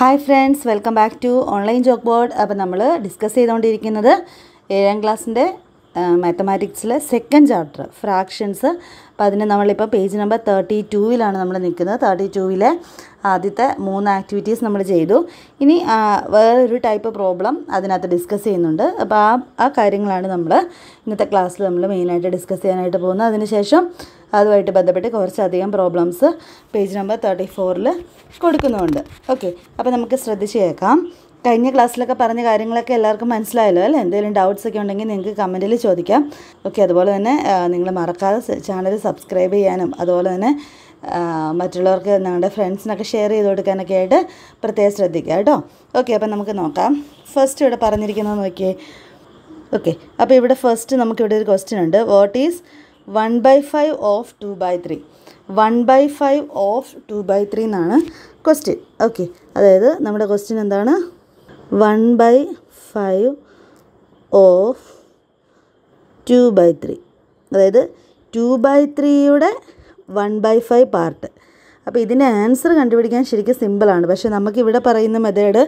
Hi friends welcome back to online joke board അപ്പോൾ നമ്മൾ discuss ചെയ്തുകൊണ്ടിരിക്കുന്നത് ഏഴാം ക്ലാസ്സിൻ്റെ മാത്തമാറ്റിക്സിലെ സെക്കൻഡ് ചാപ്റ്റർ ഫ്രാക്ഷൻസ് അപ്പോൾ അതിന് നമ്മളിപ്പോൾ പേജ് നമ്പർ തേർട്ടി ടൂവിലാണ് നമ്മൾ നിൽക്കുന്നത് തേർട്ടി ടൂവിലെ ആദ്യത്തെ മൂന്ന് ആക്ടിവിറ്റീസ് നമ്മൾ ചെയ്തു ഇനി വേറൊരു ടൈപ്പ് പ്രോബ്ലം അതിനകത്ത് ഡിസ്കസ് ചെയ്യുന്നുണ്ട് അപ്പോൾ ആ ആ കാര്യങ്ങളാണ് നമ്മൾ ഇന്നത്തെ ക്ലാസ്സിൽ നമ്മൾ മെയിനായിട്ട് ഡിസ്കസ് ചെയ്യാനായിട്ട് പോകുന്നത് അതിനുശേഷം അതുമായിട്ട് ബന്ധപ്പെട്ട് കുറച്ചധികം പ്രോബ്ലംസ് പേജ് നമ്പർ തേർട്ടി ഫോറിൽ കൊടുക്കുന്നുണ്ട് ഓക്കെ അപ്പോൾ നമുക്ക് ശ്രദ്ധിച്ച് കേൾക്കാം കഴിഞ്ഞ ക്ലാസ്സിലൊക്കെ പറഞ്ഞ കാര്യങ്ങളൊക്കെ എല്ലാവർക്കും മനസ്സിലായല്ലോ അല്ലേ എന്തെങ്കിലും ഡൗട്ട്സ് ഒക്കെ ഉണ്ടെങ്കിൽ നിങ്ങൾക്ക് കമൻറ്റിൽ ചോദിക്കാം ഓക്കെ അതുപോലെ തന്നെ നിങ്ങൾ മറക്കാതെ ചാനൽ സബ്സ്ക്രൈബ് ചെയ്യാനും അതുപോലെ തന്നെ മറ്റുള്ളവർക്ക് നിങ്ങളുടെ ഫ്രണ്ട്സിനൊക്കെ ഷെയർ ചെയ്ത് കൊടുക്കാനൊക്കെ ആയിട്ട് പ്രത്യേകം ശ്രദ്ധിക്കുക കേട്ടോ ഓക്കെ അപ്പം നമുക്ക് നോക്കാം ഫസ്റ്റ് ഇവിടെ പറഞ്ഞിരിക്കുന്നത് നോക്കിയേ ഓക്കെ അപ്പോൾ ഇവിടെ ഫസ്റ്റ് നമുക്കിവിടെ ഒരു ക്വസ്റ്റ്യൻ ഉണ്ട് what is one by five of two by three one by five of two by three എന്നാണ് ക്വസ്റ്റ്യൻ ഓക്കെ അതായത് നമ്മുടെ ക്വസ്റ്റ്യൻ എന്താണ് one by five of two by three അതായത് ടു ബൈ ത്രീയുടെ വൺ ബൈ ഫൈവ് പാർട്ട് അപ്പോൾ ഇതിൻ്റെ answer കണ്ടുപിടിക്കാൻ ശരിക്കും സിമ്പിളാണ് പക്ഷേ നമുക്കിവിടെ പറയുന്ന മെതേഡ്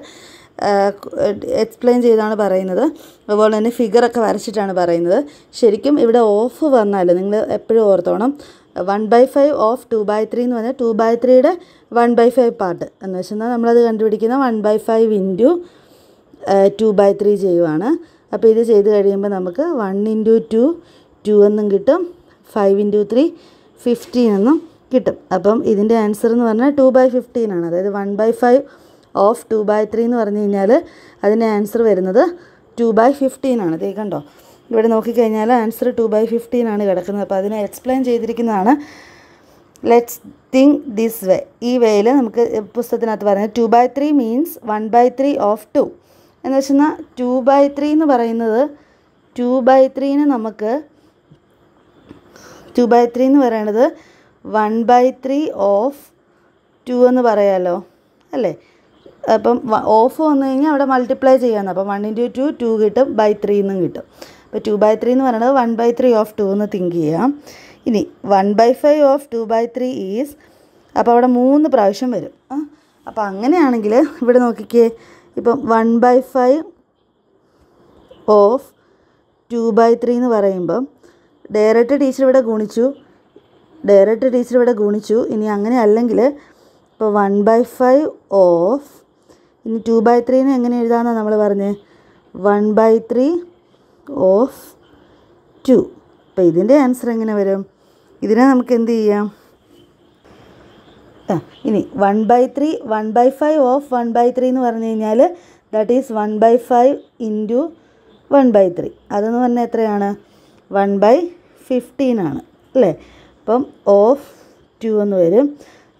എക്സ്പ്ലെയിൻ ചെയ്താണ് പറയുന്നത് അതുപോലെ തന്നെ ഫിഗറൊക്കെ വരച്ചിട്ടാണ് പറയുന്നത് ശരിക്കും ഇവിടെ ഓഫ് വന്നാൽ നിങ്ങൾ എപ്പോഴും ഓർത്തോണം one by five of two by three എന്ന് പറഞ്ഞാൽ ടു ബൈ ത്രീയുടെ വൺ ബൈ ഫൈവ് പാർട്ട് എന്ന് വെച്ചാൽ നമ്മളത് കണ്ടുപിടിക്കുന്ന one by five into two by three ചെയ്യുവാണ് അപ്പോൾ ഇത് ചെയ്ത് കഴിയുമ്പോൾ നമുക്ക് വൺ ഇൻറ്റു ടു ടു എന്നും കിട്ടും ഫൈവ് ഇൻറ്റു ത്രീ ഫിഫ്റ്റീൻ എന്നും കിട്ടും അപ്പം ഇതിൻ്റെ ആൻസർ എന്ന് പറഞ്ഞാൽ ടു ബൈ ഫിഫ്റ്റീൻ ആണ് അതായത് one by five of two by three എന്ന് പറഞ്ഞു കഴിഞ്ഞാൽ അതിൻ്റെ ആൻസർ വരുന്നത് ടു ബൈ ഫിഫ്റ്റീൻ ആണ് ഇതേ കണ്ടോ ഇവിടെ നോക്കിക്കഴിഞ്ഞാൽ ആൻസർ ടു ബൈ ഫിഫ്റ്റീൻ ആണ് കിടക്കുന്നത് അപ്പോൾ അതിനെ എക്സ്പ്ലെയിൻ ചെയ്തിരിക്കുന്നതാണ് ലെറ്റ്സ് തിങ്ക് ദിസ് വേ ഈ വേയിൽ നമുക്ക് പുസ്തകത്തിനകത്ത് പറയുന്നത് two by three means one by three of two എന്ന് വെച്ചാൽ ടു ബൈ ത്രീ എന്ന് പറയുന്നത് ടു ബൈ ത്രീന് നമുക്ക് ടു ബൈ ത്രീ എന്ന് പറയുന്നത് one by three of two എന്ന് പറയാമല്ലോ അല്ലേ അപ്പം ഓഫ് വന്നു കഴിഞ്ഞാൽ അവിടെ മൾട്ടിപ്ലൈ ചെയ്യാന്ന് അപ്പം വൺ ഇൻറ്റു ടു ടു കിട്ടും ബൈ ത്രീ എന്നും കിട്ടും അപ്പോൾ ടു ബൈ ത്രീ എന്ന് പറയുന്നത് one by three of two എന്ന് തിങ്ക് ചെയ്യാം ഇനി one by five of two by three is അപ്പോൾ അവിടെ മൂന്ന് പ്രാവശ്യം വരും അപ്പോൾ അങ്ങനെയാണെങ്കിൽ ഇവിടെ നോക്കിക്കേ ഇപ്പം one by five of two by three എന്ന് പറയുമ്പം ഡയറക്റ്റ് ടീച്ചർ ഇവിടെ ഗുണിച്ചു ഡയറക്റ്റ് ടീച്ചർ ഇവിടെ ഗുണിച്ചു ഇനി അങ്ങനെ അല്ലെങ്കിൽ ഇപ്പോൾ വൺ ബൈ ഫൈവ് ഓഫ് ഇനി ടു ബൈ ത്രീന്ന് എങ്ങനെ എഴുതാമെന്നാണ് നമ്മൾ പറഞ്ഞത് one by three of two അപ്പം ഇതിൻ്റെ ആൻസർ എങ്ങനെ വരും ഇതിനെ നമുക്ക് എന്ത് ചെയ്യാം ആ ഇനി one by three one by five of one by three എന്ന് പറഞ്ഞു കഴിഞ്ഞാൽ that is one by five into one by three അതെന്ന് പറഞ്ഞാൽ എത്രയാണ് വൺ ബൈ ഫിഫ്റ്റീൻ ആണ് അല്ലേ അപ്പം ഓഫ് ടു എന്ന് വരും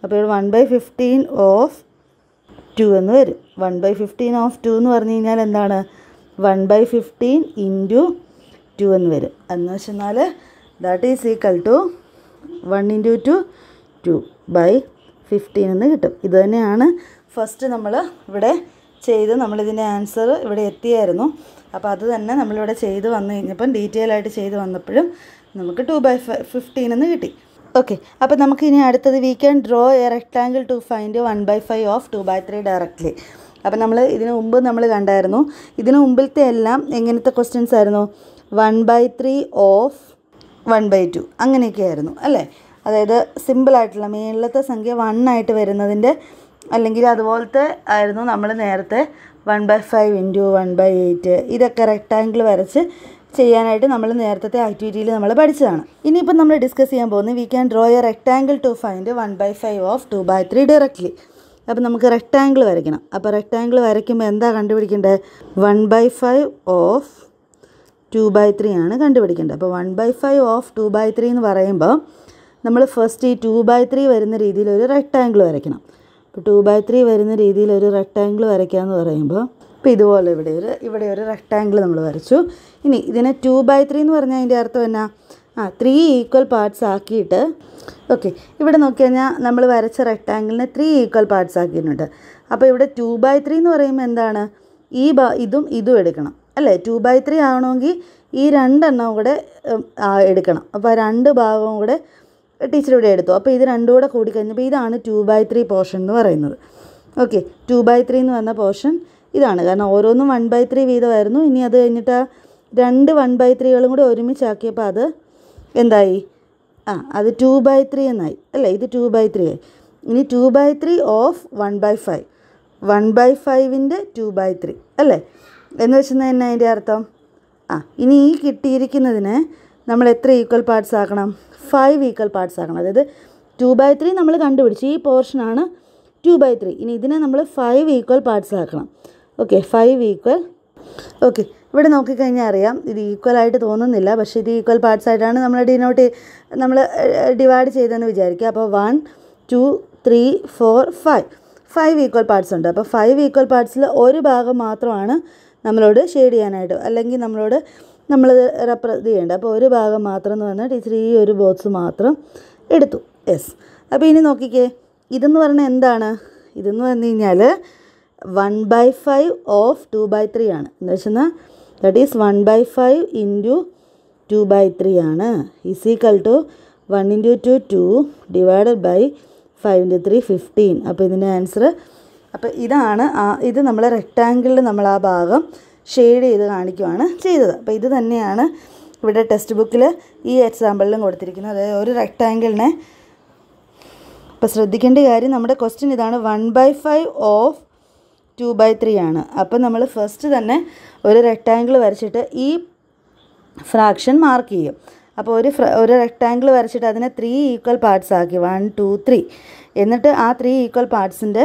അപ്പോൾ one by fifteen of two എന്ന് വരും one by fifteen of two എന്ന് പറഞ്ഞു കഴിഞ്ഞാൽ എന്താണ് one by fifteen into two എന്ന് വരും എന്ന് വെച്ചെന്നാൽ that is equal to one into two two by fifteen എന്ന് കിട്ടും ഇത് തന്നെയാണ് ഫസ്റ്റ് നമ്മൾ ഇവിടെ ചെയ്ത് നമ്മളിതിൻ്റെ ആൻസർ ഇവിടെ എത്തിയായിരുന്നു അപ്പോൾ അത് തന്നെ നമ്മളിവിടെ ചെയ്ത് വന്നു കഴിഞ്ഞപ്പം ഡീറ്റെയിൽ ആയിട്ട് ചെയ്ത് വന്നപ്പോഴും നമുക്ക് ടു ബൈ ഫിഫ്റ്റീൻ എന്ന് കിട്ടി ഓക്കെ അപ്പോൾ നമുക്ക് ഇനി അടുത്തത് we can draw a rectangle to find one by five of two by three directly അപ്പം നമ്മൾ ഇതിന് മുമ്പ് നമ്മൾ കണ്ടായിരുന്നു ഇതിന് മുമ്പിലത്തെ എല്ലാം എങ്ങനത്തെ ക്വസ്റ്റ്യൻസ് ആയിരുന്നു one by three of one by two അങ്ങനെയൊക്കെ ആയിരുന്നു അല്ലേ അതായത് സിമ്പിളായിട്ടുള്ള മേളിലത്തെ സംഖ്യ വൺ ആയിട്ട് വരുന്നതിൻ്റെ അല്ലെങ്കിൽ അതുപോലത്തെ ആയിരുന്നു നമ്മൾ നേരത്തെ one by five into one by eight ഇതൊക്കെ റെക്റ്റാങ്കിൾ വരച്ച് ചെയ്യാനായിട്ട് നമ്മൾ നേരത്തെ ആക്ടിവിറ്റിയിൽ നമ്മൾ പഠിച്ചതാണ് ഇനിയിപ്പോൾ നമ്മൾ ഡിസ്കസ് ചെയ്യാൻ പോകുന്നത് we can draw a rectangle to find one by five of two by three directly അപ്പോൾ നമുക്ക് റെക്റ്റാങ്കിൾ വരയ്ക്കണം അപ്പോൾ റെക്റ്റാങ്കിൾ വരയ്ക്കുമ്പോൾ എന്താ കണ്ടുപിടിക്കേണ്ടത് one by five of two by three ആണ് കണ്ടുപിടിക്കേണ്ടത് അപ്പോൾ one by five of two by three എന്ന് പറയുമ്പോൾ നമ്മൾ ഫസ്റ്റ് ഈ ടു ബൈ ത്രീ വരുന്ന രീതിയിൽ ഒരു റെക്റ്റാങ്കിൾ വരയ്ക്കണം അപ്പോൾ ടു ബൈ ത്രീ വരുന്ന രീതിയിൽ ഒരു റെക്റ്റാങ്കിൾ വരയ്ക്കുക എന്ന് പറയുമ്പോൾ അപ്പോൾ ഇതുപോലെ ഇവിടെ ഒരു ഇവിടെ ഒരു റെക്റ്റാങ്കിൾ നമ്മൾ വരച്ചു ഇനി ഇതിനെ ടു ബൈ ത്രീ എന്ന് പറഞ്ഞാൽ അതിൻ്റെ അർത്ഥം എന്നാ ആ ത്രീ ഈക്വൽ പാർട്സ് ആക്കിയിട്ട് ഓക്കെ ഇവിടെ നോക്കിക്കഴിഞ്ഞാൽ നമ്മൾ വരച്ച റെക്റ്റാങ്കിളിനെ ത്രീ ഈക്വൽ പാർട്സ് ആക്കിയിട്ടുണ്ട് അപ്പോൾ ഇവിടെ ടു ബൈ ത്രീ എന്ന് പറയുമ്പോൾ എന്താണ് ഈ ബ ഇതും ഇതും എടുക്കണം അല്ലേ ടു ബൈ ത്രീ ആവണമെങ്കിൽ ഈ രണ്ടെണ്ണവും കൂടെ എടുക്കണം അപ്പോൾ രണ്ട് ഭാഗവും കൂടെ ടീച്ചർ ഇവിടെ എടുത്തു അപ്പോൾ ഇത് രണ്ടും കൂടെ കൂടിക്കഴിഞ്ഞപ്പോൾ ഇതാണ് ടു ബൈ ത്രീ പോർഷൻ എന്ന് പറയുന്നത് ഓക്കെ ടു ബൈ ത്രീ എന്ന് പറഞ്ഞ പോർഷൻ ഇതാണ് കാരണം ഓരോന്നും വൺ ബൈ ത്രീ വീതമായിരുന്നു ഇനി അത് കഴിഞ്ഞിട്ട് രണ്ട് വൺ ബൈ ത്രീകളും കൂടി ഒരുമിച്ചാക്കിയപ്പോൾ അത് എന്തായി ആ അത് ടു ബൈ ത്രീ എന്നായി അല്ലേ ഇത് ടു ബൈ ത്രീ ആയി ഇനി two by three of one by five one by ഫൈവിൻ്റെ ടു ബൈ ത്രീ അല്ലേ എന്ന് വെച്ചാൽ തന്നെ അതിൻ്റെ അർത്ഥം ആ ഇനി ഈ കിട്ടിയിരിക്കുന്നതിന് നമ്മൾ എത്ര ഈക്വൽ പാർട്സ് ആക്കണം ഫൈവ് ഈക്വൽ പാർട്സ് ആക്കണം അതായത് ടു ബൈ ത്രീ നമ്മൾ കണ്ടുപിടിച്ചു ഈ പോർഷനാണ് ടു ബൈ ത്രീ ഇനി ഇതിനെ നമ്മൾ ഫൈവ് ഈക്വൽ പാർട്സ് ആക്കണം ഓക്കെ ഫൈവ് ഈക്വൽ ഓക്കെ ഇവിടെ നോക്കിക്കഴിഞ്ഞാൽ അറിയാം ഇത് ഈക്വൽ ആയിട്ട് തോന്നുന്നില്ല പക്ഷേ ഇത് ഈക്വൽ പാർട്സ് ആയിട്ടാണ് നമ്മൾ ഡിനോട്ട് നമ്മൾ ഡിവൈഡ് ചെയ്തെന്ന് വിചാരിക്കുക അപ്പോൾ one two three four five five equal parts ഉണ്ട് അപ്പോൾ ഫൈവ് ഈക്വൽ പാർട്സിൽ ഒരു ഭാഗം മാത്രമാണ് നമ്മളോട് ഷെയ്ഡ് ചെയ്യാനായിട്ട് അല്ലെങ്കിൽ നമ്മളോട് നമ്മൾ റെപ്രസ് ചെയ്യേണ്ടത് അപ്പോൾ ഒരു ഭാഗം മാത്രം എന്ന് പറഞ്ഞാൽ ടീച്ചർ ഈ ഒരു ബോക്സ് മാത്രം എടുത്തു യെസ് അപ്പോൾ ഇനി നോക്കിക്കേ ഇതെന്ന് പറഞ്ഞാൽ എന്താണ് ഇതെന്ന് പറഞ്ഞു കഴിഞ്ഞാൽ one by five of two by three ആണ് എന്ന് വെച്ചാൽ that is one by five into two by three ആണ് is equal to one into two two divided by five into three fifteen അപ്പോൾ ഇതിൻ്റെ ആൻസർ അപ്പോൾ ഇതാണ് ആ ഇത് നമ്മൾ റെക്റ്റാങ്കിളിൽ നമ്മൾ ആ ഭാഗം ഷെയ്ഡ് ചെയ്ത് കാണിക്കുവാണ് ചെയ്തത് അപ്പോൾ ഇത് തന്നെയാണ് ഇവിടെ ടെക്സ്റ്റ് ബുക്കിൽ ഈ എക്സാമ്പിളിലും കൊടുത്തിരിക്കുന്നത് അതായത് ഒരു റെക്റ്റാങ്കിളിനെ അപ്പോൾ ശ്രദ്ധിക്കേണ്ട കാര്യം നമ്മുടെ ക്വസ്റ്റ്യൻ ഇതാണ് one by five of two by three ആണ് അപ്പോൾ നമ്മൾ ഫസ്റ്റ് തന്നെ ഒരു റെക്റ്റാങ്കിൾ വരച്ചിട്ട് ഈ ഫ്രാക്ഷൻ മാർക്ക് ചെയ്യും അപ്പോൾ ഒരു ഒരു റെക്റ്റാങ്കിൾ വരച്ചിട്ട് അതിനെ ത്രീ ഈക്വൽ പാർട്സ് ആക്കി വൺ ടു ത്രീ എന്നിട്ട് ആ ത്രീ ഈക്വൽ പാർട്സിൻ്റെ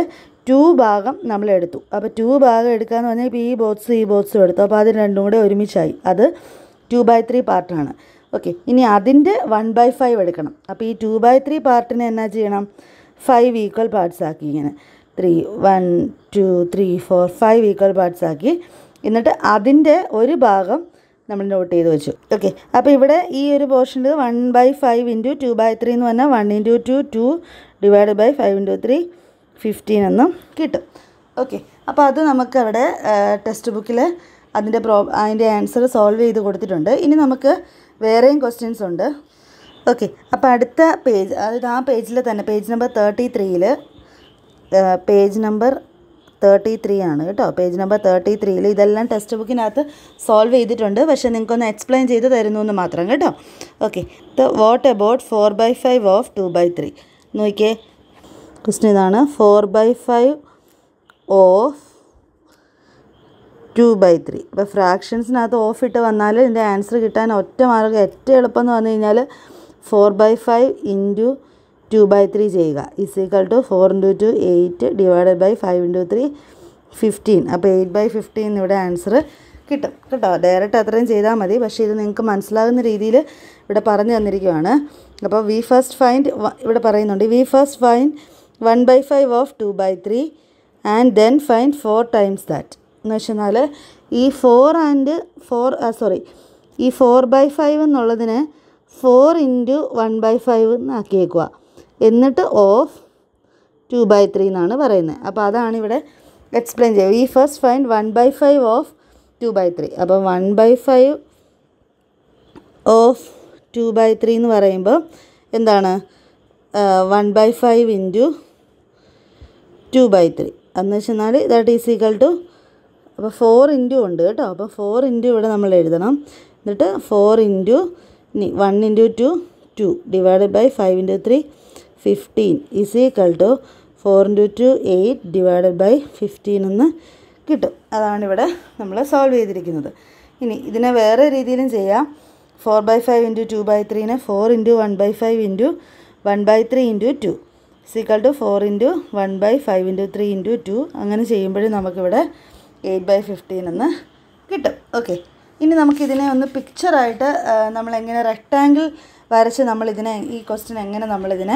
ടു ഭാഗം നമ്മൾ എടുത്തു അപ്പോൾ ടു ഭാഗം എടുക്കുക എന്ന് പറഞ്ഞാൽ ഇപ്പോൾ ഈ ബോക്സ് ഈ ബോക്സും എടുത്തു അപ്പോൾ അത് രണ്ടും കൂടെ ഒരുമിച്ചായി അത് ടു ബൈ ത്രീ പാർട്ടാണ് ഓക്കെ ഇനി അതിൻ്റെ വൺ ബൈ ഫൈവ് എടുക്കണം അപ്പോൾ ഈ ടു ബൈ ത്രീ പാർട്ടിനെ എന്നാ ചെയ്യണം ഫൈവ് ഈക്വൽ പാർട്സ് ആക്കി ഇങ്ങനെ three one two three four five equal parts ആക്കി എന്നിട്ട് അതിൻ്റെ ഒരു ഭാഗം നമ്മൾ നോട്ട് ചെയ്ത് വെച്ചു ഓക്കെ അപ്പോൾ ഇവിടെ ഈ ഒരു പോർഷനിൽ one by five into two by three എന്ന് പറഞ്ഞാൽ one into two two divide by five into three fifteen എന്നും കിട്ടും ഓക്കെ അപ്പോൾ അത് നമുക്കവിടെ ടെക്സ്റ്റ് ബുക്കിൽ അതിൻ്റെ പ്രോ അതിൻ്റെ ആൻസർ സോൾവ് ചെയ്ത് കൊടുത്തിട്ടുണ്ട് ഇനി നമുക്ക് വേറെയും ക്വസ്റ്റ്യൻസ് ഉണ്ട് ഓക്കെ അപ്പോൾ അടുത്ത പേജ് അതായത് ആ പേജിൽ തന്നെ പേജ് നമ്പർ തേർട്ടി ത്രീയിൽ പേജ് നമ്പർ തേർട്ടി ത്രീ ആണ് കേട്ടോ പേജ് നമ്പർ തേർട്ടി ത്രീയിൽ ഇതെല്ലാം ടെക്സ്റ്റ് ബുക്കിനകത്ത് സോൾവ് ചെയ്തിട്ടുണ്ട് പക്ഷേ നിങ്ങൾക്കൊന്ന് എക്സ്പ്ലെയിൻ ചെയ്ത് തരുന്നു എന്ന് മാത്രം കേട്ടോ okay what about four by five of two by three നോക്കിയേ ക്വസ്റ്റ്യൻ ഇതാണ് four by five of two by three ഇപ്പോൾ ഫ്രാക്ഷൻസിനകത്ത് ഓഫ് ഇട്ട് വന്നാൽ ഇതിൻ്റെ ആൻസർ കിട്ടാൻ ഒറ്റ മാർഗ്ഗം ഏറ്റവും എളുപ്പം എന്ന് പറഞ്ഞു കഴിഞ്ഞാൽ four by five into two by three ചെയ്യുക is equal to four into two eight divided by five into three fifteen അപ്പോൾ എയ്റ്റ് ബൈ ഫിഫ്റ്റീൻ ഇവിടെ ആൻസർ കിട്ടും കേട്ടോ ഡയറക്റ്റ് അത്രയും ചെയ്താൽ മതി പക്ഷേ ഇത് നിങ്ങൾക്ക് മനസ്സിലാകുന്ന രീതിയിൽ ഇവിടെ പറഞ്ഞു തന്നിരിക്കുവാണ് അപ്പോൾ വി ഫസ്റ്റ് ഫൈൻഡ് ഇവിടെ പറയുന്നുണ്ട് we first find one by five of two by three and then find four times that എന്ന് വെച്ചെന്നാൽ ഈ ഫോർ ആൻഡ് ഫോർ സോറി ഈ ഫോർ ബൈ ഫൈവ് എന്നുള്ളതിന് four into one by five എന്നാക്കിയേക്കുക എന്നിട്ട് of two by three എന്നാണ് പറയുന്നത് അപ്പോൾ അതാണ് ഇവിടെ എക്സ്പ്ലെയിൻ ചെയ്യുക ഈ first find one by five of two by three അപ്പോൾ one by five of two by three എന്ന് പറയുമ്പോൾ എന്താണ് one by five into two by three എന്ന് വെച്ചെന്നാൽ ദാറ്റ് ഈസ് ഈക്വൽ ടു അപ്പോൾ ഫോർ ഇൻറ്റു ഉണ്ട് കേട്ടോ അപ്പോൾ ഫോർ ഇൻറ്റു ഇവിടെ നമ്മൾ എഴുതണം എന്നിട്ട് four into one into two two divide by five into three fifteen is equal to four into two eight divided by fifteen എന്ന് കിട്ടും അതാണ് ഇവിടെ നമ്മൾ സോൾവ് ചെയ്തിരിക്കുന്നത് ഇനി ഇതിനെ വേറെ രീതിയിലും ചെയ്യാം four by five into two by ത്രീനെ four into one by five into one by three into two equal to four into one by five into three into two അങ്ങനെ ചെയ്യുമ്പോഴും നമുക്കിവിടെ എയ്റ്റ് ബൈ ഫിഫ്റ്റീൻ എന്ന് കിട്ടും okay ഇനി നമുക്കിതിനെ ഒന്ന് പിക്ചറായിട്ട് നമ്മളെങ്ങനെ റെക്റ്റാങ്കിൾ വരച്ച് നമ്മളിതിനെ ഈ ക്വസ്റ്റ്യൻ എങ്ങനെ നമ്മളിതിനെ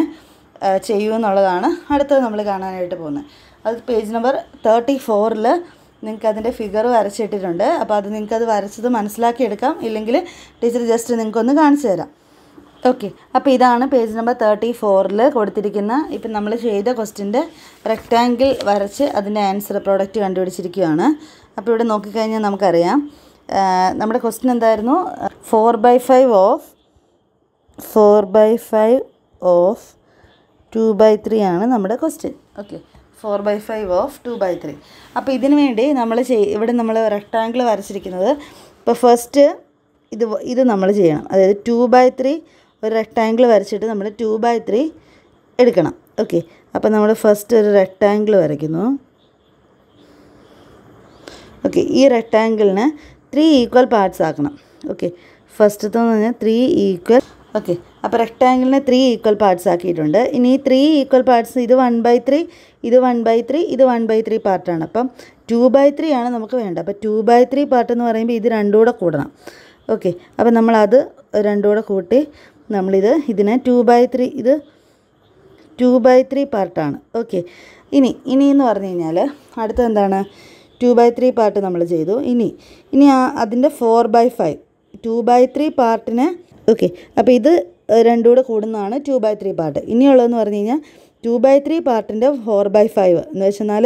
ചെയ്യൂ എന്നുള്ളതാണ് അടുത്തത് നമ്മൾ കാണാനായിട്ട് പോകുന്നത് അത് പേജ് നമ്പർ തേർട്ടി ഫോറിൽ നിങ്ങൾക്ക് അതിൻ്റെ ഫിഗർ വരച്ചിട്ടിട്ടുണ്ട് അപ്പോൾ അത് നിങ്ങൾക്കത് വരച്ചത് മനസ്സിലാക്കിയെടുക്കാം ഇല്ലെങ്കിൽ ടീച്ചർ ജസ്റ്റ് നിങ്ങൾക്കൊന്ന് കാണിച്ചു തരാം ഓക്കെ അപ്പോൾ ഇതാണ് പേജ് നമ്പർ തേർട്ടി ഫോറിൽ കൊടുത്തിരിക്കുന്ന ഇപ്പം നമ്മൾ ചെയ്ത ക്വസ്റ്റിൻ്റെ റെക്റ്റാങ്കിൾ വരച്ച് അതിൻ്റെ ആൻസർ പ്രോഡക്റ്റ് കണ്ടുപിടിച്ചിരിക്കുകയാണ് അപ്പോൾ ഇവിടെ നോക്കിക്കഴിഞ്ഞാൽ നമുക്കറിയാം നമ്മുടെ ക്വസ്റ്റിൻ എന്തായിരുന്നു four by five of four by five of two by three ആണ് നമ്മുടെ question okay four by five of two by three അപ്പോൾ ഇതിനു വേണ്ടി നമ്മൾ ചെയ് ഇവിടെ നമ്മൾ റെക്ടാങ്കിൾ വരച്ചിരിക്കുന്നത് ഇപ്പോൾ ഫസ്റ്റ് ഇത് ഇത് നമ്മൾ ചെയ്യണം അതായത് ടു ബൈ ത്രീ ഒരു റെക്ടാങ്കിൾ വരച്ചിട്ട് നമ്മൾ ടു ബൈ ത്രീ എടുക്കണം ഓക്കെ അപ്പോൾ നമ്മൾ ഫസ്റ്റ് ഒരു റെക്ടാങ്കിൾ വരയ്ക്കുന്നു ഓക്കെ ഈ റെക്ടാങ്കിളിന് ത്രീ ഈക്വൽ പാർട്സ് ആക്കണം ഓക്കെ ഫസ്റ്റത്തെ എന്ന് പറഞ്ഞാൽ ത്രീ ഈക്വൽ ഓക്കെ അപ്പോൾ റെക്റ്റാങ്കിളിനെ ത്രീ ഈക്വൽ പാർട്സ് ആക്കിയിട്ടുണ്ട് ഇനി ത്രീ ഈക്വൽ പാർട്സ് ഇത് വൺ ബൈ ത്രീ ഇത് വൺ ബൈ ത്രീ ഇത് വൺ ബൈ ത്രീ പാർട്ടാണ് അപ്പം ടു ബൈ ത്രീ ആണ് നമുക്ക് വേണ്ടത് അപ്പോൾ ടു ബൈ ത്രീ പാർട്ട് എന്ന് പറയുമ്പോൾ ഇത് രണ്ടും കൂടെ കൂടണം ഓക്കെ അപ്പോൾ നമ്മളത് രണ്ടും കൂടെ കൂട്ടി നമ്മളിത് ഇതിനെ ടു ബൈ ത്രീ ഇത് ടു ബൈ ത്രീ പാർട്ടാണ് ഓക്കെ ഇനി ഇനി എന്ന് പറഞ്ഞു കഴിഞ്ഞാൽ അടുത്ത എന്താണ് ടു ബൈ ത്രീ പാർട്ട് നമ്മൾ ചെയ്തു ഇനി ഇനി അതിൻ്റെ four by five two by three പാർട്ടിനെ ഓക്കെ അപ്പോൾ ഇത് രണ്ടും കൂടെ കൂടുന്നതാണ് ടു ബൈ ത്രീ പാർട്ട് ഇനിയുള്ളതെന്ന് പറഞ്ഞു കഴിഞ്ഞാൽ ടു ബൈ ത്രീ പാർട്ടിൻ്റെ ഫോർ ബൈ ഫൈവ് എന്ന് വെച്ചെന്നാൽ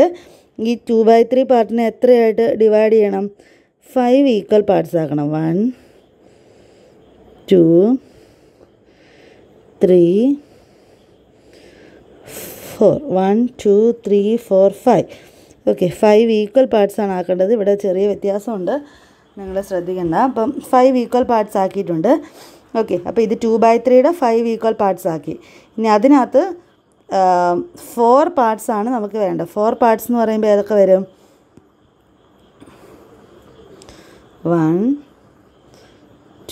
ഈ ടു ബൈ ത്രീ പാർട്ടിനെ എത്രയായിട്ട് ഡിവൈഡ് ചെയ്യണം ഫൈവ് ഈക്വൽ പാർട്സ് ആക്കണം one two three four one two three four five okay five equal പാർട്സാണ് ആക്കേണ്ടത് ഇവിടെ ചെറിയ വ്യത്യാസമുണ്ട് നിങ്ങൾ ശ്രദ്ധിക്കേണ്ട അപ്പം ഫൈവ് ഈക്വൽ പാർട്സ് ആക്കിയിട്ടുണ്ട് ഓക്കെ അപ്പോൾ ഇത് ടു ബൈ ത്രീയുടെ ഫൈവ് ഈക്വൽ പാർട്സ് ആക്കി ഇനി അതിനകത്ത് ഫോർ പാർട്സ് ആണ് നമുക്ക് വേണ്ടത് ഫോർ പാർട്സ് എന്ന് പറയുമ്പോൾ ഏതൊക്കെ വരും one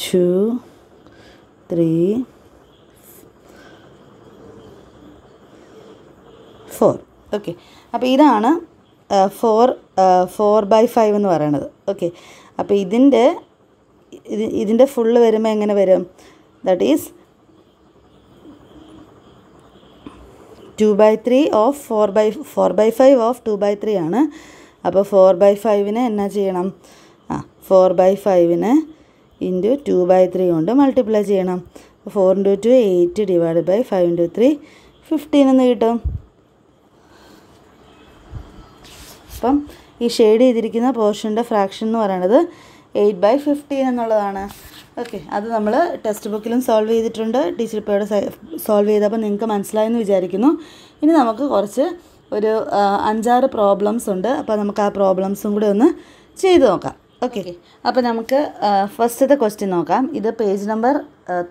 two three four okay അപ്പോൾ ഇതാണ് ഫോർ ഫോർ ബൈ ഫൈവ് എന്ന് പറയണത് ഓക്കെ അപ്പോൾ ഇതിൻ്റെ ഇത് ഇതിൻ്റെ ഫുള്ള് വരുമ്പോൾ എങ്ങനെ വരും that is two by three of four by four by five of two by three ആണ് അപ്പോൾ ഫോർ ബൈ ഫൈവിന് എന്നാ ചെയ്യണം ആ ഫോർ ബൈ ഫൈവിന് ഇൻറ്റു ടു ബൈ ത്രീ കൊണ്ട് മൾട്ടിപ്ലൈ ചെയ്യണം four into two eight divide by five into three fifteen എന്ന് കിട്ടും അപ്പം ഈ ഷെയ്ഡ് ചെയ്തിരിക്കുന്ന പോർഷൻ്റെ ഫ്രാക്ഷൻ എന്ന് പറയണത് എയ്റ്റ് ബൈ ഫിഫ്റ്റീൻ എന്നുള്ളതാണ് ഓക്കെ അത് നമ്മൾ ടെക്സ്റ്റ് ബുക്കിലും സോൾവ് ചെയ്തിട്ടുണ്ട് ടീച്ചർ ഇപ്പോഴും സോൾവ് ചെയ്തപ്പോൾ നിങ്ങൾക്ക് മനസ്സിലായെന്ന് വിചാരിക്കുന്നു ഇനി നമുക്ക് കുറച്ച് ഒരു അഞ്ചാറ് പ്രോബ്ലംസ് ഉണ്ട് അപ്പോൾ നമുക്ക് ആ പ്രോബ്ലംസും കൂടി ഒന്ന് ചെയ്ത് നോക്കാം ഓക്കെ അപ്പോൾ നമുക്ക് ഫസ്റ്റത്തെ ക്വസ്റ്റ്യൻ നോക്കാം ഇത് പേജ് നമ്പർ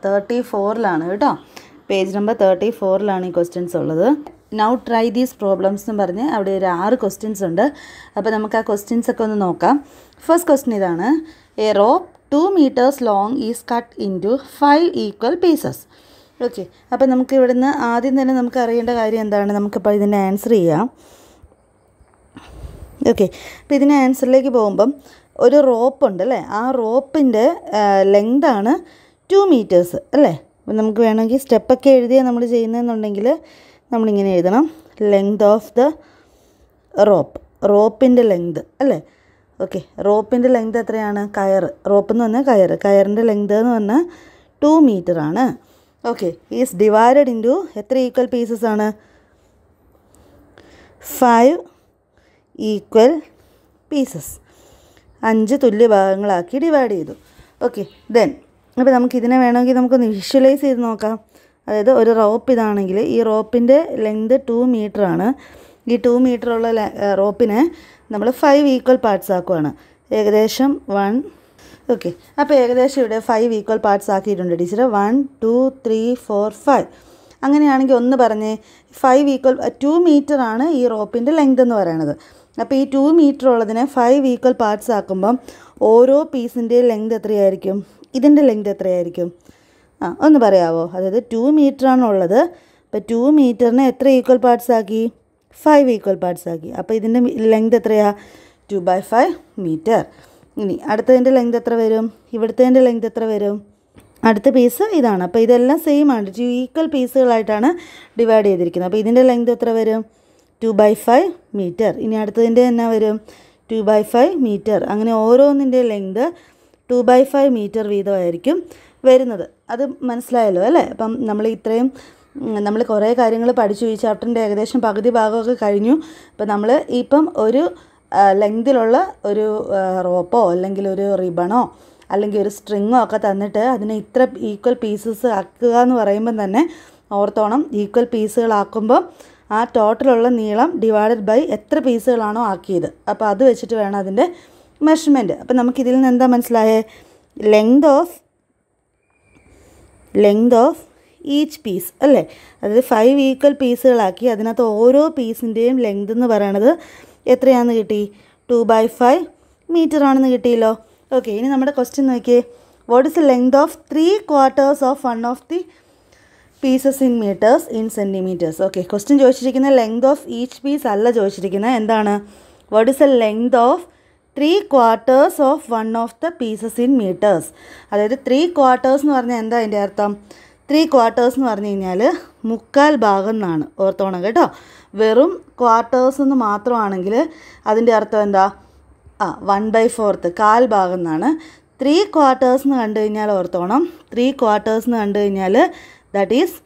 തേർട്ടി ഫോറിലാണ് കേട്ടോ പേജ് നമ്പർ തേർട്ടി ഫോറിലാണ് ഈ ക്വസ്റ്റ്യൻസ് ഉള്ളത് നൗ ട്രൈ ദീസ് പ്രോബ്ലംസ് എന്ന് പറഞ്ഞ് അവിടെ ഒരു ആറ് ക്വസ്റ്റ്യൻസ് ഉണ്ട് അപ്പോൾ നമുക്ക് ആ ക്വസ്റ്റ്യൻസ് ഒക്കെ ഒന്ന് നോക്കാം ഫസ്റ്റ് ക്വസ്റ്റ്യൻ ഇതാണ് a rope two metres long is cut into five equal pieces okay അപ്പോൾ നമുക്ക് നിന്ന് ആദ്യം തന്നെ നമുക്ക് അറിയേണ്ട കാര്യം എന്താണ് നമുക്കിപ്പോൾ ഇതിൻ്റെ ആൻസർ ചെയ്യാം ഓക്കെ അപ്പോൾ ഇതിൻ്റെ ആൻസറിലേക്ക് പോകുമ്പം ഒരു റോപ്പ് ഉണ്ട് അല്ലേ ആ റോപ്പിൻ്റെ ലെങ്താണ് ടു മീറ്റേഴ്സ് അല്ലേ അപ്പം നമുക്ക് വേണമെങ്കിൽ സ്റ്റെപ്പൊക്കെ എഴുതിയാൽ നമ്മൾ ചെയ്യുന്നതെന്നുണ്ടെങ്കിൽ നമ്മളിങ്ങനെ എഴുതണം ലെങ്ത് ഓഫ് ദ റോപ്പ് റോപ്പിൻ്റെ ലെങ്ത് അല്ലേ ഓക്കെ റോപ്പിൻ്റെ ലെങ്ത് എത്രയാണ് കയർ റോപ്പ് എന്ന് പറഞ്ഞാൽ കയർ കയറിൻ്റെ ലെങ്ത് എന്ന് പറഞ്ഞാൽ ടു മീറ്റർ ആണ് ഓക്കെ ഈസ് ഡിവൈഡഡ് ഇൻറ്റു എത്ര ഈക്വൽ പീസസ് ആണ് ഫൈവ് ഈക്വൽ പീസസ് അഞ്ച് തുല്യ ഭാഗങ്ങളാക്കി ഡിവൈഡ് ചെയ്തു ഓക്കെ ദെൻ അപ്പോൾ നമുക്ക് ഇതിനെ വേണമെങ്കിൽ നമുക്കൊന്ന് വിഷ്വലൈസ് ചെയ്ത് നോക്കാം അതായത് ഒരു റോപ്പ് ഇതാണെങ്കിൽ ഈ റോപ്പിൻ്റെ ലെങ്ത് ടു മീറ്റർ ആണ് ഈ ടു മീറ്ററുള്ള റോപ്പിനെ നമ്മൾ ഫൈവ് ഈക്വൽ പാർട്സ് ആക്കുവാണ് ഏകദേശം വൺ ഓക്കെ അപ്പോൾ ഏകദേശം ഇവിടെ ഫൈവ് ഈക്വൽ പാർട്സ് ആക്കിയിട്ടുണ്ട് teacher one two three four five അങ്ങനെയാണെങ്കിൽ ഒന്ന് പറഞ്ഞേ ഫൈവ് ഈക്വൽ ടു ആണ് ഈ റോപ്പിൻ്റെ ലെങ്ത് എന്ന് പറയണത് അപ്പോൾ ഈ ടു മീറ്റർ ഉള്ളതിനെ ഫൈവ് ഈക്വൽ പാർട്സ് ആക്കുമ്പം ഓരോ പീസിൻ്റെ ലെങ്ത് എത്രയായിരിക്കും ഇതിൻ്റെ ലെങ്ത് എത്രയായിരിക്കും ആ ഒന്ന് പറയാവോ അതായത് ടു മീറ്ററാണുള്ളത് അപ്പോൾ ടു മീറ്ററിനെ എത്ര ഈക്വൽ പാർട്സ് ആക്കി ഫൈവ് ഈക്വൽ പാർട്സ് ആക്കി അപ്പോൾ ഇതിൻ്റെ ലെങ്ത് എത്രയാണ് ടു ബൈ ഫൈവ് മീറ്റർ ഇനി അടുത്തതിൻ്റെ ലെങ്ത് എത്ര വരും ഇവിടുത്തതിൻ്റെ ലെങ്ത് എത്ര വരും അടുത്ത പീസ് ഇതാണ് അപ്പോൾ ഇതെല്ലാം സെയിം ആണ് ടു ഈക്വൽ പീസുകളായിട്ടാണ് ഡിവൈഡ് ചെയ്തിരിക്കുന്നത് അപ്പോൾ ഇതിൻ്റെ ലെങ്ത് എത്ര വരും ടു ബൈ ഫൈവ് മീറ്റർ ഇനി അടുത്തതിൻ്റെ എന്നാ വരും ടു ബൈ ഫൈവ് മീറ്റർ അങ്ങനെ ഓരോന്നിൻ്റെ length two by five metre വീതമായിരിക്കും വരുന്നത് അത് മനസ്സിലായല്ലോ അല്ലേ അപ്പം നമ്മൾ ഇത്രയും നമ്മൾ കുറേ കാര്യങ്ങൾ പഠിച്ചു ഈ ചാപ്റ്ററിൻ്റെ ഏകദേശം പകുതി ഭാഗമൊക്കെ കഴിഞ്ഞു അപ്പോൾ നമ്മൾ ഇപ്പം ഒരു ലെങ്തിലുള്ള ഒരു റോപ്പോ അല്ലെങ്കിൽ ഒരു റിബണോ അല്ലെങ്കിൽ ഒരു സ്ട്രിങ്ങോ ഒക്കെ തന്നിട്ട് അതിനെ ഇത്ര ഈക്വൽ പീസസ് ആക്കുക എന്ന് പറയുമ്പം തന്നെ ഓർത്തോണം ഈക്വൽ പീസുകളാക്കുമ്പം ആ ടോട്ടലുള്ള നീളം ഡിവൈഡഡ് ബൈ എത്ര പീസുകളാണോ ആക്കിയത് അപ്പോൾ അത് വെച്ചിട്ട് വേണം അതിൻ്റെ മെഷർമെൻറ്റ് അപ്പം നമുക്കിതിൽ നിന്ന് എന്താ മനസ്സിലായേ length of length of each piece അല്ലേ അതായത് ഫൈവ് ഈക്വൽ പീസുകളാക്കി അതിനകത്ത് ഓരോ പീസിൻ്റെയും ലെങ്ത് എന്ന് പറയണത് എത്രയാണെന്ന് കിട്ടി ടു ബൈ ഫൈവ് മീറ്റർ ആണെന്ന് കിട്ടിയല്ലോ ഓക്കെ ഇനി നമ്മുടെ ക്വസ്റ്റ്യൻ നോക്കിയേ what is the length of three quarters of one of the pieces in metres in centimetres okay question ചോദിച്ചിരിക്കുന്ന ലെങ്ത് ഓഫ് ഈച്ച് പീസ് അല്ല ചോദിച്ചിരിക്കുന്നത് എന്താണ് what is a length of three quarters of one of the pieces in metres അതായത് three quarters എന്ന് പറഞ്ഞാൽ എന്താ അതിൻ്റെ അർത്ഥം ത്രീ ക്വാർട്ടേഴ്സ് എന്ന് പറഞ്ഞു കഴിഞ്ഞാൽ മുക്കാൽ ഭാഗം എന്നാണ് ഓർത്തോണം കേട്ടോ വെറും ക്വാർട്ടേഴ്സ് എന്ന് മാത്രമാണെങ്കിൽ അതിൻ്റെ അർത്ഥം എന്താ ആ വൺ ബൈ ഫോർത്ത് കാൽ ഭാഗം എന്നാണ് ത്രീ ക്വാർട്ടേഴ്സ് എന്ന് കണ്ടു കഴിഞ്ഞാൽ ഓർത്തോണം ത്രീ ക്വാർട്ടേഴ്സ് എന്ന് കണ്ടു കഴിഞ്ഞാൽ that is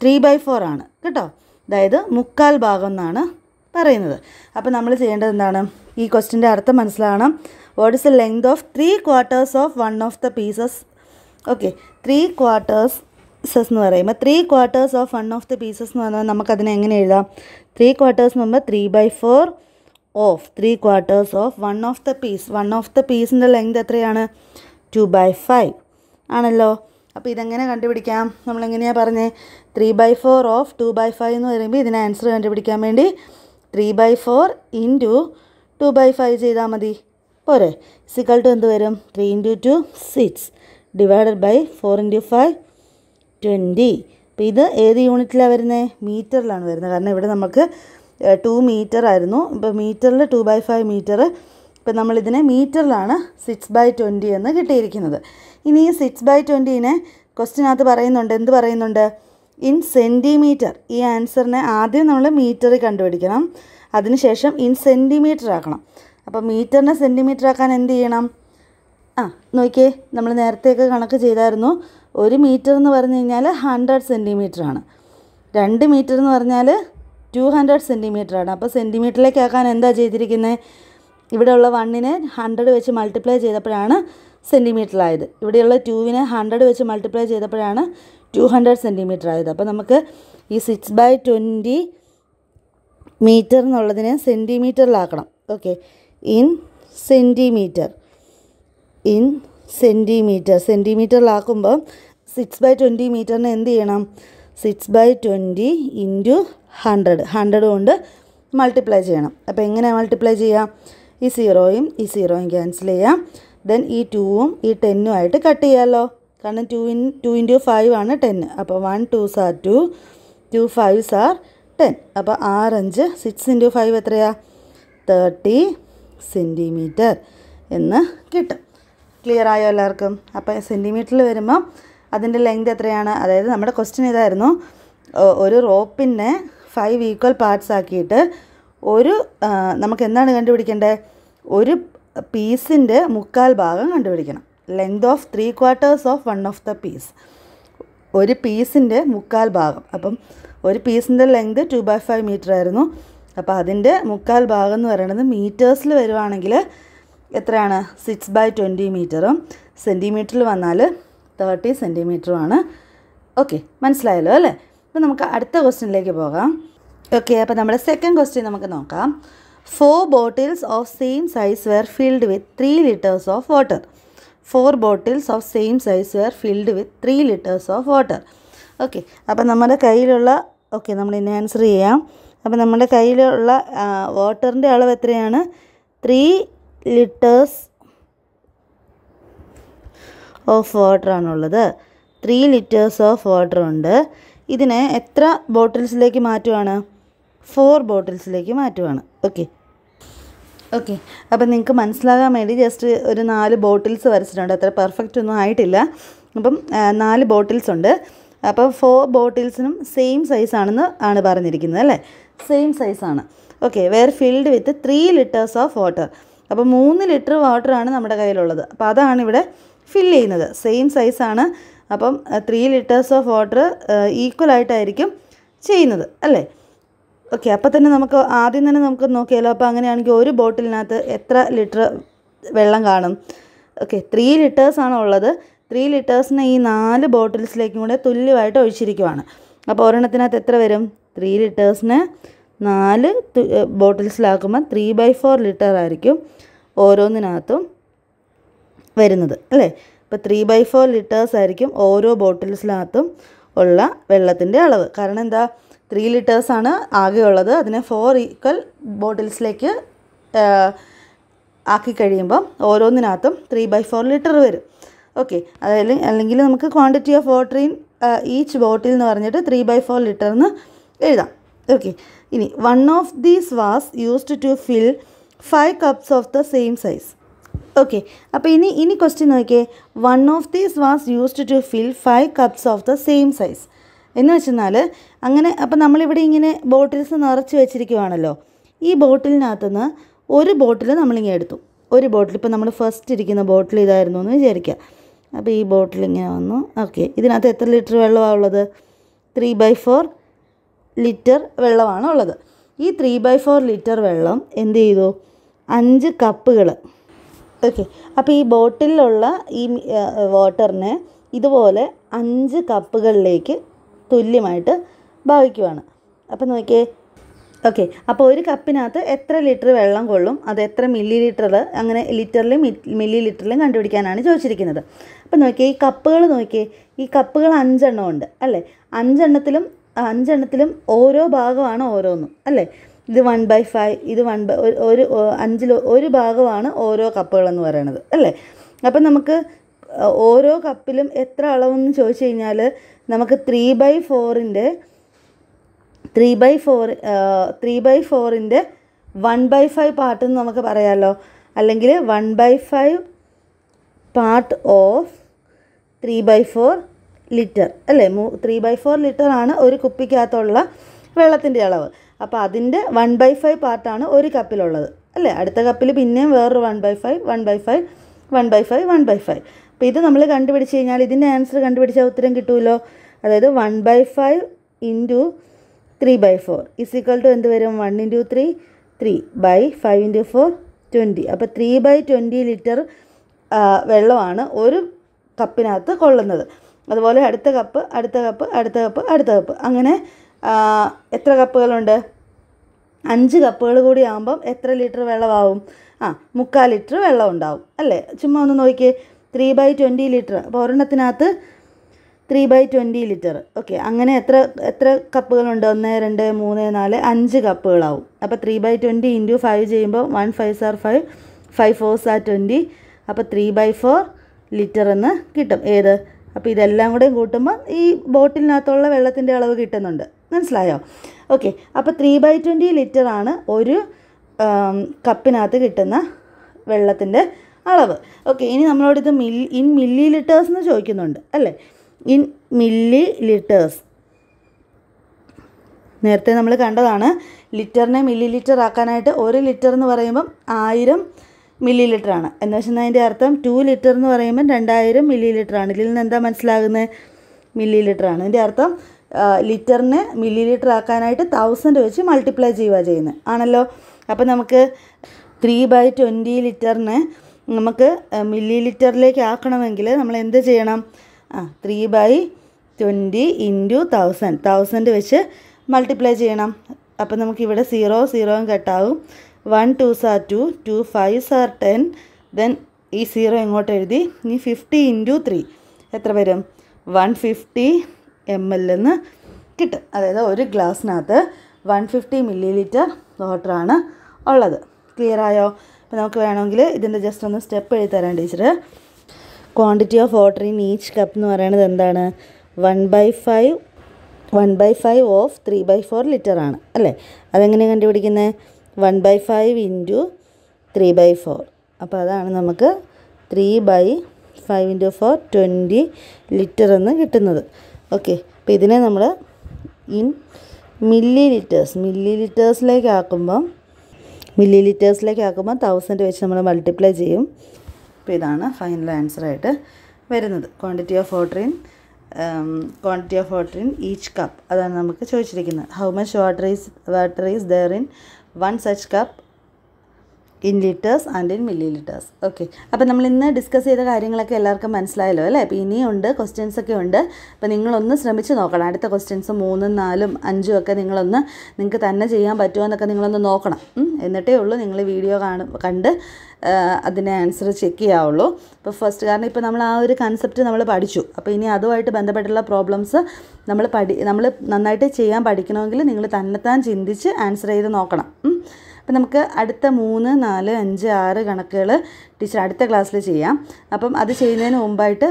three by four ആണ് കേട്ടോ അതായത് മുക്കാൽ ഭാഗം എന്നാണ് പറയുന്നത് അപ്പോൾ നമ്മൾ ചെയ്യേണ്ടത് എന്താണ് ഈ ക്വസ്റ്റിൻ്റെ അർത്ഥം മനസ്സിലാവണം what is the length of three quarters of one of the pieces okay three quarters pieces എന്ന് പറയുമ്പോൾ three quarters of one of the pieces എന്ന് പറഞ്ഞാൽ നമുക്കതിനെ എങ്ങനെ എഴുതാം ത്രീ ക്വാർട്ടേഴ്സ് എന്ന് പറയുമ്പോൾ three by four of three quarters of one of the piece one of the പീസിൻ്റെ ലെങ്ത് എത്രയാണ് ടു ബൈ ഫൈവ് ആണല്ലോ അപ്പോൾ ഇതെങ്ങനെ കണ്ടുപിടിക്കാം നമ്മളെങ്ങനെയാണ് പറഞ്ഞത് three by four of two by five എന്ന് പറയുമ്പോൾ ഇതിന് ആൻസർ കണ്ടുപിടിക്കാൻ വേണ്ടി three by four into two by five ചെയ്താൽ മതി പോരെ സിക്കൽ ടു എന്ത് വരും three into two six divided by four into five twenty അപ്പോൾ ഇത് ഏത് യൂണിറ്റിലാണ് വരുന്നത് മീറ്ററിലാണ് വരുന്നത് കാരണം ഇവിടെ നമുക്ക് ടു മീറ്റർ ആയിരുന്നു ഇപ്പോൾ മീറ്ററിൽ ടു ബൈ ഫൈവ് മീറ്റർ ഇപ്പം നമ്മളിതിനെ മീറ്ററിലാണ് സിക്സ് ബൈ ട്വൻറ്റി എന്ന് കിട്ടിയിരിക്കുന്നത് ഇനി ഈ സിക്സ് ബൈ ട്വൻറ്റീനെ ക്വസ്റ്റിനകത്ത് പറയുന്നുണ്ട് എന്ത് പറയുന്നുണ്ട് ഇൻ സെൻറ്റിമീറ്റർ ഈ ആൻസറിനെ ആദ്യം നമ്മൾ മീറ്ററിൽ കണ്ടുപിടിക്കണം അതിനുശേഷം ഇൻ സെൻറ്റിമീറ്റർ ആക്കണം അപ്പോൾ മീറ്ററിനെ സെൻറ്റിമീറ്റർ ആക്കാൻ എന്ത് ചെയ്യണം ആ നോക്കിയേ നമ്മൾ നേരത്തെയൊക്കെ കണക്ക് ചെയ്തായിരുന്നു ഒരു മീറ്റർ എന്ന് പറഞ്ഞു കഴിഞ്ഞാൽ ഹൺഡ്രഡ് ആണ് രണ്ട് മീറ്റർ എന്ന് പറഞ്ഞാൽ ടു ഹൺഡ്രഡ് ആണ് അപ്പോൾ സെൻറ്റിമീറ്ററിലേക്ക് ആക്കാൻ എന്താ ചെയ്തിരിക്കുന്നത് ഇവിടെയുള്ള വണ്ണിനെ ഹൺഡ്രഡ് വെച്ച് മൾട്ടിപ്ലൈ ചെയ്തപ്പോഴാണ് സെൻറ്റിമീറ്ററിലായത് ഇവിടെയുള്ള ടൂവിനെ ഹൺഡ്രഡ് വെച്ച് മൾട്ടിപ്ലൈ ചെയ്തപ്പോഴാണ് ടു ഹൺഡ്രഡ് സെൻറ്റിമീറ്റർ ആയത് അപ്പോൾ നമുക്ക് ഈ സിക്സ് ബൈ ട്വൻറ്റി മീറ്റർ എന്നുള്ളതിനെ സെൻറ്റിമീറ്ററിലാക്കണം okay in centimetre in centimetre സെൻറ്റിമീറ്ററിലാക്കുമ്പോൾ സിക്സ് ബൈ ട്വൻറ്റി മീറ്ററിന് എന്ത് ചെയ്യണം six by twenty into hundred hundred കൊണ്ട് മൾട്ടിപ്ലൈ ചെയ്യണം അപ്പോൾ എങ്ങനെ മൾട്ടിപ്ലൈ ചെയ്യാം ഈ സീറോയും ഈ സീറോയും ക്യാൻസൽ ചെയ്യാം ദെൻ ഈ ടൂവും ഈ ടെന്നും ആയിട്ട് കട്ട് ചെയ്യാമല്ലോ കാരണം two in two into five ആണ് ടെൻ അപ്പോൾ വൺ ടു സാർ ടു ടു ഫൈവ് സാർ ടെൻ അപ്പോൾ ആറഞ്ച് സിക്സ് ഇൻറ്റു ഫൈവ് എത്രയാണ് തേർട്ടി സെൻറ്റിമീറ്റർ എന്ന് കിട്ടും ക്ലിയർ ആയോ എല്ലാവർക്കും അപ്പോൾ സെൻറ്റിമീറ്ററിൽ വരുമ്പോൾ അതിൻ്റെ ലെങ്ത് എത്രയാണ് അതായത് നമ്മുടെ ക്വസ്റ്റ്യൻ ഇതായിരുന്നു ഒരു റോപ്പിനെ ഫൈവ് ഈക്വൽ പാർട്സ് ആക്കിയിട്ട് ഒരു നമുക്ക് എന്താണ് കണ്ടുപിടിക്കേണ്ടത് ഒരു പീസിൻ്റെ മുക്കാൽ ഭാഗം കണ്ടുപിടിക്കണം length of three quarters of one of the piece ഒരു പീസിൻ്റെ മുക്കാൽ ഭാഗം അപ്പം ഒരു പീസിൻ്റെ length two by five metre ആയിരുന്നു അപ്പോൾ അതിൻ്റെ മുക്കാൽ ഭാഗം എന്ന് പറയുന്നത് മീറ്റേഴ്സിൽ വരുവാണെങ്കിൽ എത്രയാണ് സിക്സ് ബൈ ട്വൻറ്റി മീറ്ററും സെൻറ്റിമീറ്ററിൽ വന്നാൽ തേർട്ടി സെൻറ്റിമീറ്ററുമാണ് ഓക്കെ മനസ്സിലായല്ലോ അല്ലേ അപ്പോൾ നമുക്ക് അടുത്ത ക്വസ്റ്റ്യനിലേക്ക് പോകാം ഓക്കെ അപ്പോൾ നമ്മുടെ സെക്കൻഡ് ക്വസ്റ്റ്യൻ നമുക്ക് നോക്കാം four bottles of same size were filled with three litres of water four bottles of same size were filled with three litres of water okay അപ്പം നമ്മുടെ കയ്യിലുള്ള ഓക്കെ നമ്മൾ ഇനി ആൻസർ ചെയ്യാം അപ്പം നമ്മുടെ കയ്യിലുള്ള വാട്ടറിൻ്റെ അളവ് എത്രയാണ് ത്രീ ലിറ്റേഴ്സ് ഓഫ് വാട്ടർ ആണുള്ളത് ത്രീ ലിറ്റേഴ്സ് ഓഫ് വാട്ടർ ഉണ്ട് ഇതിനെ എത്ര ബോട്ടിൽസിലേക്ക് മാറ്റുവാണ് ഫോർ ബോട്ടിൽസിലേക്ക് മാറ്റുവാണ് ഓക്കെ ഓക്കെ അപ്പം നിങ്ങൾക്ക് മനസ്സിലാകാൻ വേണ്ടി ജസ്റ്റ് ഒരു നാല് ബോട്ടിൽസ് വരച്ചിട്ടുണ്ട് അത്ര പെർഫെക്റ്റ് ഒന്നും ആയിട്ടില്ല അപ്പം നാല് ബോട്ടിൽസ് ഉണ്ട് അപ്പോൾ ഫോർ ബോട്ടിൽസിനും സെയിം സൈസാണെന്ന് ആണ് പറഞ്ഞിരിക്കുന്നത് അല്ലേ സെയിം സൈസാണ് okay were filled with three litres of water അപ്പോൾ മൂന്ന് ലിറ്റർ വാട്ടറാണ് നമ്മുടെ കയ്യിലുള്ളത് അപ്പോൾ അതാണ് ഇവിടെ ഫില്ല് ചെയ്യുന്നത് സെയിം സൈസാണ് അപ്പം three litres of water equal ആയിട്ടായിരിക്കും ചെയ്യുന്നത് അല്ലേ ഓക്കെ അപ്പോൾ തന്നെ നമുക്ക് ആദ്യം തന്നെ നമുക്ക് നോക്കിയാലോ അപ്പോൾ അങ്ങനെയാണെങ്കിൽ ഒരു ബോട്ടിലിനകത്ത് എത്ര ലിറ്റർ വെള്ളം കാണും ഓക്കെ ത്രീ ലിറ്റേഴ്സാണ് ഉള്ളത് ത്രീ ലിറ്റേഴ്സിനെ ഈ നാല് ബോട്ടിൽസിലേക്കും കൂടെ തുല്യമായിട്ട് ഒഴിച്ചിരിക്കുവാണ് അപ്പോൾ ഒരെണ്ണത്തിനകത്ത് എത്ര വരും ത്രീ ലിറ്റേഴ്സിന് നാല് ബോട്ടിൽസിലാക്കുമ്പോൾ ത്രീ ബൈ ഫോർ ലിറ്റർ ആയിരിക്കും ഓരോന്നിനകത്തും വരുന്നത് അല്ലേ ഇപ്പോൾ ത്രീ ബൈ ഫോർ ലിറ്റേഴ്സ് ആയിരിക്കും ഓരോ ബോട്ടിൽസിനകത്തും ഉള്ള വെള്ളത്തിൻ്റെ അളവ് കാരണം എന്താ ത്രീ ലിറ്റേഴ്സാണ് ആകെ ഉള്ളത് അതിനെ ഫോർ ഈക്വൽ ബോട്ടിൽസിലേക്ക് ആക്കി കഴിയുമ്പം ഓരോന്നിനകത്തും ത്രീ ബൈ ഫോർ ലിറ്റർ വരും ഓക്കെ അതായത് അല്ലെങ്കിൽ നമുക്ക് quantity of water in each bottle എന്ന് പറഞ്ഞിട്ട് ത്രീ ബൈ ഫോർ ലിറ്റർ എന്ന് എഴുതാം ഓക്കെ ഇനി one of these was used to fill five cups of the same size okay അപ്പോൾ ഇനി ഇനി ക്വസ്റ്റ്യൻ നോക്കിയേ one of these was used to fill five cups of the same size എന്ന് വെച്ചെന്നാൽ അങ്ങനെ അപ്പം നമ്മളിവിടെ ഇങ്ങനെ ബോട്ടിൽസ് നിറച്ച് വെച്ചിരിക്കുവാണല്ലോ ഈ ബോട്ടിലിനകത്തു നിന്ന് ഒരു ബോട്ടിൽ നമ്മളിങ്ങനെ എടുത്തു ഒരു ബോട്ടിൽ ഇപ്പോൾ നമ്മൾ ഫസ്റ്റ് ഇരിക്കുന്ന ബോട്ടിൽ ഇതായിരുന്നു എന്ന് വിചാരിക്കുക അപ്പോൾ ഈ ബോട്ടിൽ ഇങ്ങനെ വന്നു ഓക്കെ ഇതിനകത്ത് എത്ര ലിറ്റർ വെള്ളമാണ് ഉള്ളത് ത്രീ ബൈ ഫോർ ലിറ്റർ വെള്ളമാണ് ഉള്ളത് ഈ ത്രീ ബൈ ഫോർ ലിറ്റർ വെള്ളം എന്ത് ചെയ്തു അഞ്ച് കപ്പുകൾ ഓക്കെ അപ്പോൾ ഈ ബോട്ടിലുള്ള ഈ വാട്ടറിനെ ഇതുപോലെ അഞ്ച് കപ്പുകളിലേക്ക് തുല്യമായിട്ട് ഭാവിക്കുവാണ് അപ്പോൾ നോക്കിയേ ഓക്കെ അപ്പോൾ ഒരു കപ്പിനകത്ത് എത്ര ലിറ്റർ വെള്ളം കൊള്ളും അത് എത്ര മില്ലി ലിറ്റർ അങ്ങനെ ലിറ്ററിലും മില്ലി ലിറ്ററിലും കണ്ടുപിടിക്കാനാണ് ചോദിച്ചിരിക്കുന്നത് അപ്പോൾ നോക്കിയേ ഈ കപ്പുകൾ നോക്കിയേ ഈ കപ്പുകൾ അഞ്ചെണ്ണം ഉണ്ട് അല്ലേ അഞ്ചെണ്ണത്തിലും അഞ്ചെണ്ണത്തിലും ഓരോ ഭാഗമാണ് ഓരോന്നും അല്ലേ ഇത് വൺ ബൈ ഫൈവ് ഇത് വൺ ബൈ ഒരു അഞ്ചിൽ ഒരു ഭാഗമാണ് ഓരോ കപ്പുകളെന്ന് പറയണത് അല്ലേ അപ്പം നമുക്ക് ഓരോ കപ്പിലും എത്ര അളവെന്ന് ചോദിച്ചു കഴിഞ്ഞാൽ നമുക്ക് ത്രീ ബൈ ഫോറിൻ്റെ three by four three by ഫോറിൻ്റെ വൺ ബൈ ഫൈവ് പാർട്ട് എന്ന് നമുക്ക് പറയാമല്ലോ അല്ലെങ്കിൽ one by five part of three by four litre അല്ലേ മൂ ത്രീ ബൈ ഫോർ ലിറ്ററാണ് ഒരു കുപ്പിക്കകത്തുള്ള വെള്ളത്തിൻ്റെ അളവ് അപ്പോൾ അതിൻ്റെ വൺ ബൈ ഫൈവ് പാർട്ടാണ് ഒരു കപ്പിലുള്ളത് അല്ലേ അടുത്ത കപ്പിൽ പിന്നെയും വേറൊരു one by five one by five one by five one by five അപ്പോൾ ഇത് നമ്മൾ കണ്ടുപിടിച്ച് കഴിഞ്ഞാൽ ഇതിൻ്റെ ആൻസർ കണ്ടുപിടിച്ചാൽ ഉത്തരം കിട്ടുമല്ലോ അതായത് one by five into three by four is equal to എന്ത് വരും one into three three by five into four twenty അപ്പോൾ ത്രീ ബൈ ട്വൻറ്റി ലിറ്റർ വെള്ളമാണ് ഒരു കപ്പിനകത്ത് കൊള്ളുന്നത് അതുപോലെ അടുത്ത കപ്പ് അടുത്ത കപ്പ് അടുത്ത കപ്പ് അടുത്ത കപ്പ് അങ്ങനെ എത്ര കപ്പുകളുണ്ട് അഞ്ച് കപ്പുകൾ കൂടി ആകുമ്പം എത്ര ലിറ്റർ വെള്ളമാവും ആ മുക്കാൽ ലിറ്റർ വെള്ളം ഉണ്ടാവും അല്ലേ ചുമ്മാ ഒന്ന് നോക്കിയേ ത്രീ ബൈ ട്വൻറ്റി ലിറ്റർ അപ്പോൾ ഒരെണ്ണത്തിനകത്ത് three by twenty litre okay അങ്ങനെ എത്ര എത്ര കപ്പുകളുണ്ട് ഒന്ന് രണ്ട് മൂന്ന് നാല് അഞ്ച് കപ്പുകളാവും അപ്പോൾ three by twenty into five ചെയ്യുമ്പോൾ വൺ ഫൈവ് സാർ ഫൈവ് ഫൈവ് ഫോർ സാർ ട്വൻറ്റി അപ്പോൾ ത്രീ ബൈ ഫോർ ലിറ്റർ എന്ന് കിട്ടും ഏത് അപ്പോൾ ഇതെല്ലാം കൂടെ കൂട്ടുമ്പോൾ ഈ ബോട്ടിലിനകത്തുള്ള വെള്ളത്തിൻ്റെ അളവ് കിട്ടുന്നുണ്ട് മനസ്സിലായോ ഓക്കെ അപ്പോൾ ത്രീ ബൈ ട്വൻറ്റി ലിറ്ററാണ് ഒരു കപ്പിനകത്ത് കിട്ടുന്ന വെള്ളത്തിൻ്റെ അളവ് ഓക്കെ ഇനി നമ്മളോട് ഇത് മില്ലി ഇൻ മില്ലി ലിറ്റേഴ്സ് എന്ന് ചോദിക്കുന്നുണ്ട് അല്ലേ ഇൻ മില്ലി ലിറ്റേഴ്സ് നേരത്തെ നമ്മൾ കണ്ടതാണ് ലിറ്ററിനെ മില്ലി ലിറ്റർ ആക്കാനായിട്ട് ഒരു ലിറ്റർ എന്ന് പറയുമ്പം ആയിരം മില്ലി ലിറ്ററാണ് എന്ന് വെച്ചാൽ അതിൻ്റെ അർത്ഥം ടു ലിറ്റർ എന്ന് പറയുമ്പോൾ രണ്ടായിരം മില്ലി ലിറ്ററാണ് ഇതിൽ നിന്ന് എന്താ മനസ്സിലാകുന്നത് മില്ലി ലിറ്ററാണ് ഇതിൻ്റെ അർത്ഥം ലിറ്ററിന് മില്ലി ലിറ്റർ ആക്കാനായിട്ട് തൗസൻഡ് വെച്ച് മൾട്ടിപ്ലൈ ചെയ്യുക ചെയ്യുന്നത് ആണല്ലോ അപ്പോൾ നമുക്ക് ത്രീ ബൈ ട്വൻറ്റി ലിറ്ററിന് നമുക്ക് മില്ലി ലിറ്ററിലേക്ക് ആക്കണമെങ്കിൽ നമ്മൾ എന്ത് ചെയ്യണം ആ three by twenty into thousand thousand വെച്ച് മൾട്ടിപ്ലൈ ചെയ്യണം അപ്പോൾ നമുക്കിവിടെ സീറോ സീറോയും കട്ടാവും one twos are two two fives are ten then ഈ സീറോ ഇങ്ങോട്ട് എഴുതി ഇനി ഫിഫ്റ്റി ഇൻറ്റു ത്രീ എത്ര വരും വൺ ഫിഫ്റ്റി എം എൽ എന്ന് കിട്ടും അതായത് ഒരു ഗ്ലാസ്സിനകത്ത് വൺ ഫിഫ്റ്റി മില്ലി ലിറ്റർ വാട്ടറാണ് ഉള്ളത് ക്ലിയർ ആയോ അപ്പോൾ നമുക്ക് വേണമെങ്കിൽ ഇതിൻ്റെ ജസ്റ്റ് ഒന്ന് സ്റ്റെപ്പ് എഴുതി തരാം teacher quantity of water in each cup എന്ന് പറയുന്നത് എന്താണ് one by five one by five of three by four litre ആണ് അല്ലേ അതെങ്ങനെയാണ് കണ്ടുപിടിക്കുന്നത് one by five into three by four അപ്പോൾ അതാണ് നമുക്ക് three by five into four twenty litre എന്ന് കിട്ടുന്നത് ഓക്കെ അപ്പോൾ ഇതിനെ നമ്മൾ ഇൻ മില്ലി ലിറ്റേഴ്സ് മില്ലി ലിറ്റേഴ്സിലേക്ക് ആക്കുമ്പം മില്ലി ലിറ്റേഴ്സിലേക്ക് ആക്കുമ്പം തൗസൻഡ് വെച്ച് നമ്മൾ മൾട്ടിപ്ലൈ ചെയ്യും അപ്പോൾ ഇതാണ് ഫൈനൽ ആൻസറായിട്ട് വരുന്നത് quantity of water in quantity of water in each cup അതാണ് നമുക്ക് ചോദിച്ചിരിക്കുന്നത് how much water is water is there in 1 such cup in litres and in millilitres okay അപ്പോൾ നമ്മൾ ഇന്ന് ഡിസ്കസ് ചെയ്ത കാര്യങ്ങളൊക്കെ എല്ലാവർക്കും മനസ്സിലായല്ലോ അല്ലേ അപ്പോൾ ഇനിയും ഉണ്ട് ക്വസ്റ്റ്യൻസ് ഒക്കെ ഉണ്ട് അപ്പോൾ നിങ്ങളൊന്ന് ശ്രമിച്ച് നോക്കണം അടുത്ത ക്വസ്റ്റ്യൻസ് മൂന്നും നാലും അഞ്ചും ഒക്കെ നിങ്ങളൊന്ന് നിങ്ങൾക്ക് തന്നെ ചെയ്യാൻ പറ്റുമോ എന്നൊക്കെ നിങ്ങളൊന്ന് നോക്കണം എന്നിട്ടേ ഉള്ളൂ നിങ്ങൾ വീഡിയോ കാണും കണ്ട് അതിനെ ആൻസർ ചെക്ക് ചെയ്യാവുള്ളൂ അപ്പോൾ ഫസ്റ്റ് കാരണം ഇപ്പോൾ നമ്മൾ ആ ഒരു കൺസെപ്റ്റ് നമ്മൾ പഠിച്ചു അപ്പോൾ ഇനി അതുമായിട്ട് ബന്ധപ്പെട്ടുള്ള പ്രോബ്ലംസ് നമ്മൾ പഠി നമ്മൾ നന്നായിട്ട് ചെയ്യാൻ പഠിക്കണമെങ്കിൽ നിങ്ങൾ തന്നെത്താൻ ചിന്തിച്ച് ആൻസർ ചെയ്ത് നോക്കണം അപ്പം നമുക്ക് അടുത്ത മൂന്ന് നാല് അഞ്ച് ആറ് കണക്കുകൾ ടീച്ചർ അടുത്ത ക്ലാസ്സിൽ ചെയ്യാം അപ്പം അത് ചെയ്യുന്നതിന് മുമ്പായിട്ട്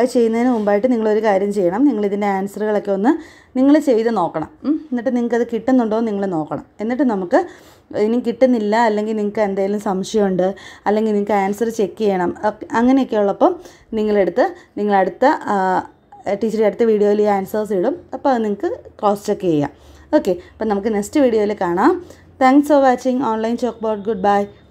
അത് ചെയ്യുന്നതിന് മുമ്പായിട്ട് നിങ്ങളൊരു കാര്യം ചെയ്യണം നിങ്ങൾ ഇതിൻ്റെ ആൻസറുകളൊക്കെ ഒന്ന് നിങ്ങൾ ചെയ്ത് നോക്കണം എന്നിട്ട് നിങ്ങൾക്ക് അത് കിട്ടുന്നുണ്ടോ എന്ന് നിങ്ങൾ നോക്കണം എന്നിട്ട് നമുക്ക് ഇനി കിട്ടുന്നില്ല അല്ലെങ്കിൽ നിങ്ങൾക്ക് എന്തെങ്കിലും സംശയമുണ്ട് അല്ലെങ്കിൽ നിങ്ങൾക്ക് ആൻസർ ചെക്ക് ചെയ്യണം അങ്ങനെയൊക്കെ ഉള്ളപ്പം നിങ്ങളെടുത്ത് നിങ്ങളടുത്ത ടീച്ചറെ അടുത്ത വീഡിയോയിൽ ഈ ആൻസേഴ്സ് ഇടും അപ്പോൾ അത് നിങ്ങൾക്ക് ക്രോസ് ചെക്ക് ചെയ്യാം ഓക്കെ അപ്പം നമുക്ക് നെക്സ്റ്റ് വീഡിയോയിൽ കാണാം Thanks for watching Online Chalkboard. Goodbye.